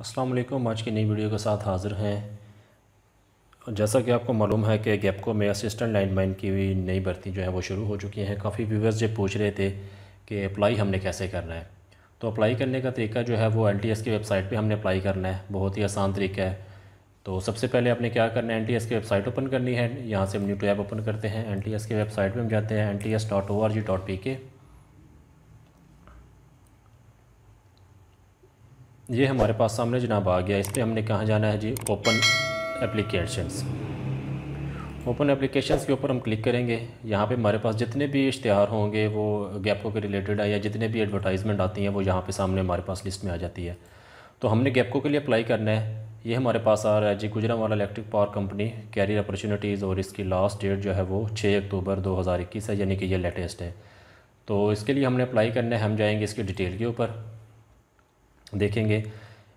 वालेकुम आज की नई वीडियो के साथ हाज़िर हैं जैसा कि आपको मालूम है कि गैपको में असिस्टेंट लाइन मैन की भी नई भर्ती जो है वो शुरू हो चुकी हैं काफ़ी व्यूवर्स जो पूछ रहे थे कि अप्लाई हमने कैसे करना है तो अप्लाई करने का तरीका जो है वो एस की वेबसाइट पर हमने अप्लाई करना है बहुत ही आसान तरीका है तो सबसे पहले आपने क्या करना है एन की वेबसाइट ओपन करनी है यहाँ से हम न्यू टू ऐप ओपन करते हैं एन की वेबसाइट पर हम जाते हैं N T S dot O R G dot P K ये हमारे पास सामने जनाब आ गया इस पर हमने कहाँ जाना है जी ओपन एप्लीकेशंस ओपन एप्लीकेशंस के ऊपर हम क्लिक करेंगे यहाँ पे हमारे पास जितने भी इश्तहार होंगे वो गैपको के रिलेटेड है या जितने भी एडवर्टाइजमेंट आती हैं वो यहाँ पे सामने हमारे पास लिस्ट में आ जाती है तो हमने गैपको के लिए अप्लाई करना है ये हमारे पास आ रहा है जी Gujranwala electric power company career opportunities और इसकी लास्ट डेट जो है वो छः अक्टूबर दो हज़ार इक्कीस है यानी कि ये लेटेस्ट है तो इसके लिए हमने अप्लाई करना है हम जाएंगे इसकी डिटेल के ऊपर देखेंगे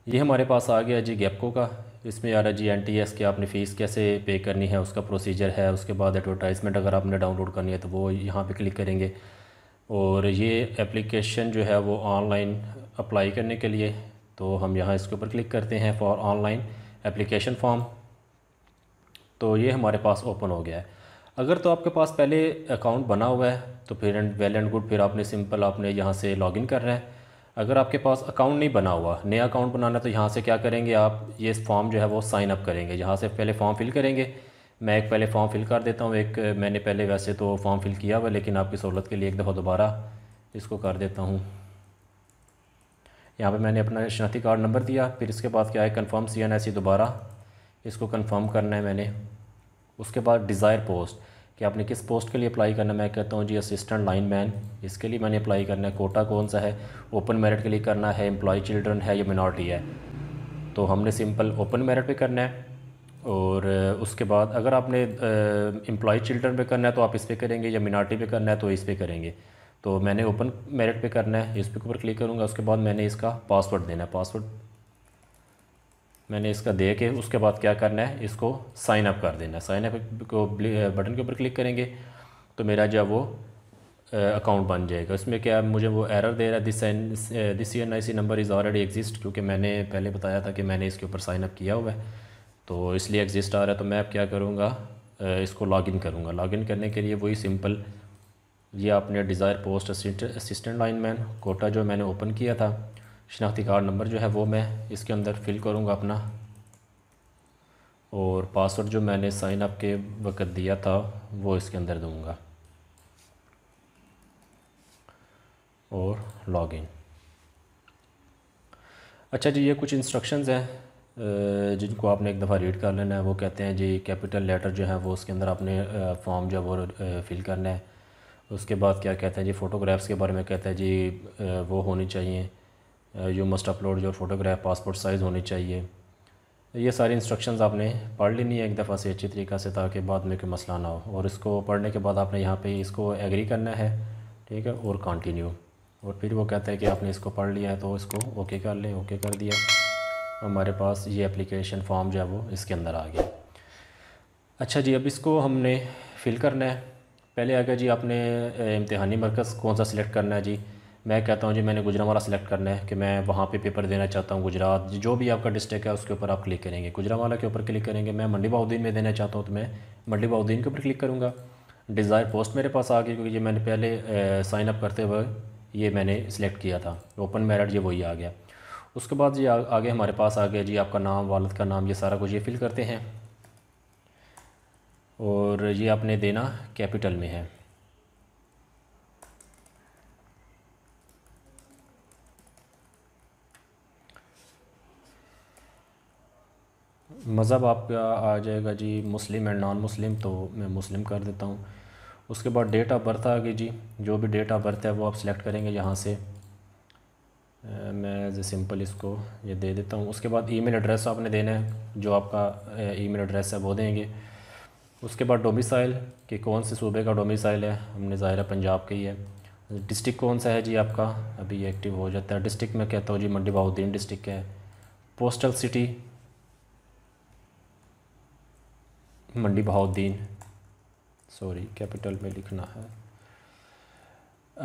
ये हमारे पास आ गया जी गैपको का इसमें आ रहा जी एन टी एस की आपने फ़ीस कैसे पे करनी है उसका प्रोसीजर है उसके बाद एडवर्टाइजमेंट अगर आपने डाउनलोड करनी है तो वो यहाँ पे क्लिक करेंगे और ये एप्लीकेशन जो है वो ऑनलाइन अप्लाई करने के लिए तो हम यहाँ इसके ऊपर क्लिक करते हैं फॉर ऑनलाइन एप्लीकेशन फॉर्म तो ये हमारे पास ओपन हो गया है अगर तो आपके पास पहले अकाउंट बना हुआ है तो फिर एंड वेल एंड गुड फिर आपने सिंपल आपने यहाँ से लॉगिन करना है अगर आपके पास अकाउंट नहीं बना हुआ नया अकाउंट बनाना तो यहाँ से क्या करेंगे आप ये फॉर्म जो है वो साइन अप करेंगे यहाँ से पहले फॉर्म फिल करेंगे मैं एक पहले फॉर्म फिल कर देता हूँ एक मैंने पहले वैसे तो फॉर्म फिल किया हुआ लेकिन आपकी सहूलत के लिए एक दफ़ा दोबारा इसको कर देता हूँ यहाँ पर मैंने अपना शनाती कार्ड नंबर दिया फिर इसके बाद क्या है कन्फर्म सी एन दोबारा इसको कन्फर्म करना है मैंने उसके बाद डिज़ायर पोस्ट कि आपने किस पोस्ट के लिए अप्लाई करना मैं कहता हूँ जी असिस्टेंट लाइन मैन इसके लिए मैंने अप्लाई करना है कोटा कौन सा है ओपन मेरिट के लिए करना है एम्प्लॉय चिल्ड्रन है या मिनॉरिटी है तो हमने सिंपल ओपन मेरिट पे करना है और उसके बाद अगर आपने एम्प्लॉय चिल्ड्रन पे करना है तो आप इस पर करेंगे या मिनॉरिटी पर करना है तो इस पर करेंगे तो मैंने ओपन मेरिट पे करना है इस पे ऊपर क्लिक करूँगा उसके बाद मैंने इसका पासवर्ड देना है पासवर्ड मैंने इसका दे के उसके बाद क्या करना है इसको साइन अप कर देना साइन अप को बटन के ऊपर क्लिक करेंगे तो मेरा जो वो अकाउंट बन जाएगा उसमें क्या मुझे वो एरर दे रहा है this N this N I C number is already exist क्योंकि मैंने पहले बताया था कि मैंने इसके ऊपर साइन अप किया हुआ है तो इसलिए एग्जिस्ट आ रहा है तो मैं अब क्या करूँगा इसको लॉग इन करूँगा लॉग इन करने के लिए वही सिंपल ये आपने desire post assistant lineman quota जो मैंने ओपन किया था शनाख्ती कार्ड नंबर जो है वो मैं इसके अंदर फिल करूँगा अपना और पासवर्ड जो मैंने साइन अप के वक्त दिया था वो इसके अंदर दूंगा और लॉगिन अच्छा जी ये कुछ इंस्ट्रक्शंस हैं जिनको आपने एक दफ़ा रीड कर लेना है वो कहते हैं जी कैपिटल लेटर जो है वो उसके अंदर आपने फॉर्म जो है वो फिल करना है उसके बाद क्या कहते हैं जी फ़ोटोग्राफ्स के बारे में कहते हैं जी वो होनी चाहिए you must upload your photograph passport size होनी चाहिए ये सारी इंस्ट्रक्शंस आपने पढ़ लेनी है एक दफ़ा से अच्छी तरीक़ा से ताकि बाद में कोई मसला ना हो और इसको पढ़ने के बाद आपने यहाँ पे इसको एग्री करना है ठीक है और कंटिन्यू और फिर वो कहता है कि आपने इसको पढ़ लिया है तो इसको ओके कर लें ओके कर दिया हमारे पास ये एप्लीकेशन फॉर्म जो है वो इसके अंदर आ गया अच्छा जी अब इसको हमने फिल करना है पहले आगे जी आपने इम्तहानी मरकज़ कौन सा सिलेक्ट करना है जी मैं कहता हूँ जी मैंने गुजरावाला सेलेक्ट करना है कि मैं वहाँ पे पेपर देना चाहता हूँ गुजरात जो भी आपका डिस्ट्रिक्ट है उसके ऊपर आप क्लिक करेंगे गुजरावाला के ऊपर क्लिक करेंगे मैं मंडी बाउद्दीन में देना चाहता हूँ तो मैं मंडी बाउद्दीन के ऊपर क्लिक करूँगा डिज़ायर पोस्ट मेरे पास आ गई क्योंकि ये मैंने पहले साइन अप करते हुए ये मैंने सिलेक्ट किया था ओपन मेरिट ये वही आ गया उसके बाद ये आगे हमारे पास आ गया जी आपका नाम वालद का नाम ये सारा कुछ ये फिल करते हैं और ये आपने देना कैपिटल में है मज़हब आपका आ जाएगा जी मुस्लिम एंड नॉन मुस्लिम तो मैं मुस्लिम कर देता हूँ उसके बाद डेट ऑफ बर्थ आ गई जी जो भी डेट ऑफ बर्थ है वो आप सिलेक्ट करेंगे यहाँ से मैं एज सिंपल इसको ये दे देता हूँ उसके बाद ईमेल एड्रेस आपने देना है जो आपका ईमेल एड्रेस है वो देंगे उसके बाद डोमिसाइल कि कौन से सूबे का डोमिसाइल है हमने ज़ाहिर पंजाब का ही है डिस्ट्रिक्ट कौन सा है जी आपका अभी एक्टिव हो जाता है डिस्ट्रिक्ट में कहता हूँ जी मंडी बहाउद्दीन डिस्ट्रिक्ट है postal city Mandi Bahauddin sorry capital में लिखना है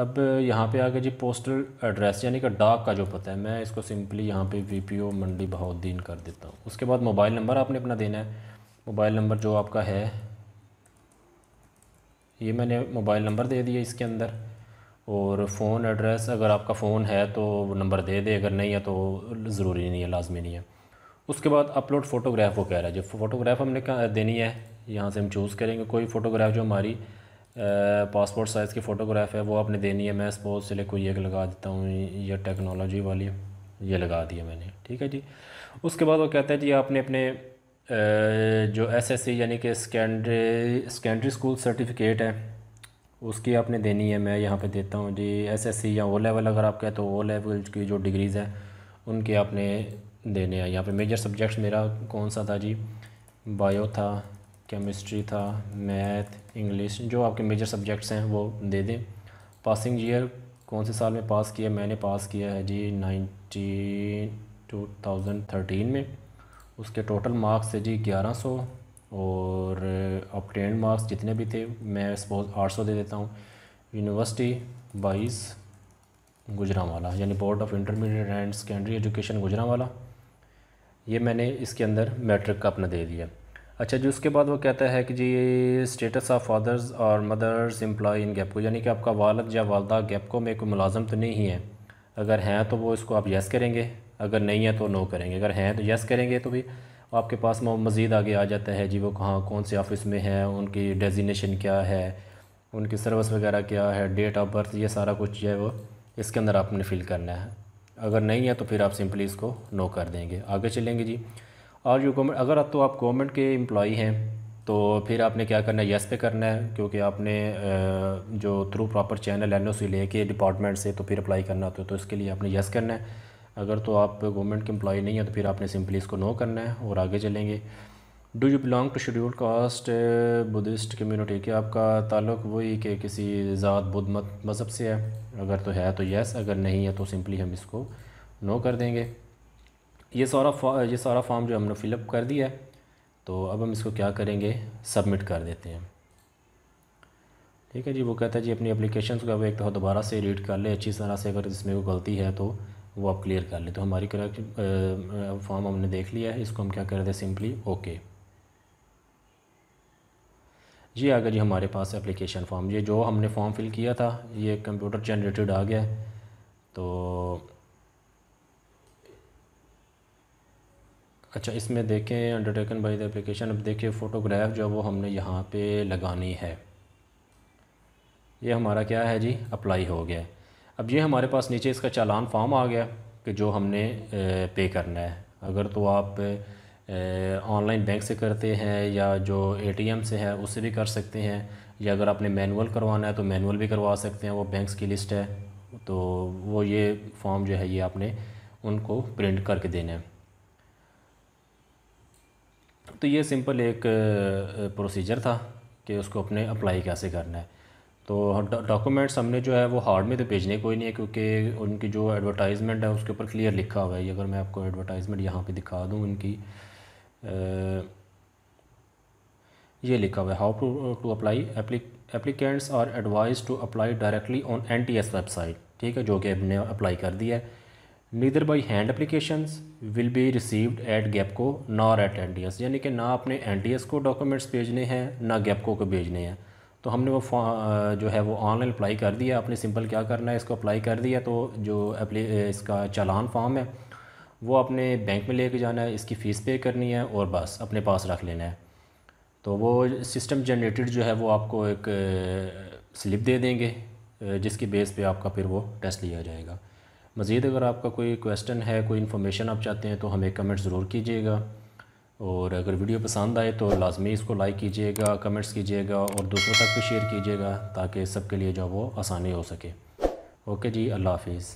अब यहाँ पे आ गया जी पोस्टल एड्रेस यानी कि डाक का जो पता है मैं इसको सिंपली यहाँ पे वीपीओ मंडी बहाउद्दीन कर देता हूँ उसके बाद मोबाइल नंबर आपने अपना देना है मोबाइल नंबर जो आपका है ये मैंने मोबाइल नंबर दे दिया इसके अंदर और फ़ोन एड्रेस अगर आपका फ़ोन है तो नंबर दे दे अगर नहीं है तो ज़रूरी नहीं है लाजमी नहीं है उसके बाद अपलोड फोटोग्राफ वो कह रहा है जो फोटोग्राफ हमने कहा देनी है यहाँ से हम चूज़ करेंगे कोई फोटोग्राफ जो हमारी पासपोर्ट साइज़ की फ़ोटोग्राफ है वो आपने देनी है मैं सपोज चले कोई एक लगा देता हूँ ये टेक्नोलॉजी वाली ये लगा दिया मैंने ठीक है जी उसके बाद वो कहता है जी आपने अपने जो एसएससी यानी कि सेकेंडरी सेकेंडरी स्कूल सर्टिफिकेट है उसकी आपने देनी है मैं यहाँ पे देता हूँ जी एसएससी या ओ लेवल अगर आप कहते तो ओ लेवल की जो डिग्रीज़ हैं उनके आपने देने हैं यहाँ पे मेजर सब्जेक्ट्स मेरा कौन सा था जी बायो था केमिस्ट्री था मैथ इंग्लिश जो आपके मेजर सब्जेक्ट्स हैं वो दे दें पासिंग ईयर कौन से साल में पास किया मैंने पास किया है जी नाइनटीन टू थाउजेंड थर्टीन में उसके टोटल मार्क्स थे जी ग्यारह सौ और अपटेंड मार्क्स जितने भी थे मैं सपोज आठ सौ दे देता हूँ यूनिवर्सिटी बाईस गुजरावाला यानी board of intermediate and secondary education Gujranwala ये मैंने इसके अंदर मैट्रिक का अपना दे दिया अच्छा जी उसके बाद वो कहता है कि जी स्टेटस ऑफ फादर्स और मदर्स एम्प्लॉय इन गैप को यानी कि आपका वालद या वालदा गैप को में कोई मुलाजम तो नहीं है अगर हैं तो वो इसको आप यस करेंगे अगर नहीं है तो नो करेंगे अगर हैं तो यस करेंगे तो भी आपके पास मज़ीद आगे आ जाता है जी वो कहाँ कौन से ऑफिस में है उनकी डेजिनेशन क्या है उनकी सर्विस वगैरह क्या है डेट ऑफ बर्थ ये सारा कुछ जो है वो इसके अंदर आपने फ़िल करना है अगर नहीं है तो फिर आप सिंपली इसको नो कर देंगे आगे चलेंगे जी और यू गवर्नमेंट अगर आप तो आप गवर्नमेंट के एम्प्लॉई हैं तो फिर आपने क्या करना है यस पे करना है क्योंकि आपने जो through proper channel N O C लेके डिपार्टमेंट से तो फिर अप्लाई करना होता है तो इसके लिए आपने येस करना है अगर तो आप गवर्नमेंट के एम्प्लॉई नहीं है तो फिर आपने सिंपली इसको नो करना है और आगे चलेंगे do you belong to schedule caste Buddhist community क्या आपका ताल्लुक वही कि किसी ज़ात बुद्ध मज़हब से है अगर तो है तो यस अगर नहीं है तो सिंपली हम इसको नो कर देंगे ये सारा ये सारा फॉर्म जो हमने फिलअप कर दिया है तो अब हम इसको क्या करेंगे सबमिट कर देते हैं ठीक है जी वो कहता है जी अपनी अप्लीकेशन को अब एक तो दोबारा से रीड कर ले अच्छी तरह से अगर इसमें कोई गलती है तो वो आप क्लियर कर ले तो हमारी करेक्ट फॉर्म हमने देख लिया है इसको हम क्या कर दें सिंपली ओके okay. ये आ गया जी हमारे पास एप्लीकेशन फॉर्म ये जो हमने फॉर्म फिल किया था ये कंप्यूटर जनरेटेड आ गया तो अच्छा इसमें देखें अंडरटेकन बाई द एप्लीकेशन अब देखिए फ़ोटोग्राफ जो वो हमने यहाँ पे लगानी है ये हमारा क्या है जी अप्लाई हो गया अब ये हमारे पास नीचे इसका चालान फॉर्म आ गया कि जो हमने पे करना है अगर तो आप ऑनलाइन बैंक से करते हैं या जो एटीएम से है उससे भी कर सकते हैं या अगर आपने मैनुअल करवाना है तो मैनुअल भी करवा सकते हैं वो बैंक्स की लिस्ट है तो वो ये फॉर्म जो है ये आपने उनको प्रिंट करके देना है तो ये सिंपल एक प्रोसीजर था कि उसको अपने अप्लाई कैसे करना है तो डॉक्यूमेंट्स हमने जो है वो हार्ड में तो भेजने कोई नहीं है क्योंकि उनकी जो एडवर्टाइजमेंट है उसके ऊपर क्लियर लिखा हुआ है अगर मैं आपको एडवर्टाइजमेंट यहाँ पे दिखा दूँ उनकी ये लिखा हुआ है how to to apply applicants are advise to apply directly on N T S website ठीक है जो कि हमने अप्लाई कर दिया है neither by hand application will be received at गैपको nor at N T S यानी कि ना अपने एन टी एस को डॉक्यूमेंट्स भेजने हैं ना गैपको को भेजने हैं तो हमने वो जो है वो ऑनलाइन अप्लाई कर दिया आपने सिंपल क्या करना है इसको अप्लाई कर दिया तो जो इसका चालान फॉर्म है वो अपने बैंक में लेके जाना है इसकी फ़ीस पे करनी है और बस अपने पास रख लेना है तो वो सिस्टम जनरेटेड जो है वो आपको एक स्लिप दे देंगे जिसके बेस पे आपका फिर वो टेस्ट लिया जाएगा मज़ीद अगर आपका कोई क्वेश्चन है कोई इन्फॉर्मेशन आप चाहते हैं तो हमें कमेंट ज़रूर कीजिएगा और अगर वीडियो पसंद आए तो लाजमी इसको लाइक कीजिएगा कमेंट्स कीजिएगा और दूसरों तक भी शेयर कीजिएगा ताकि सबके लिए जो वो आसानी हो सके ओके जी अल्लाह हाफिज़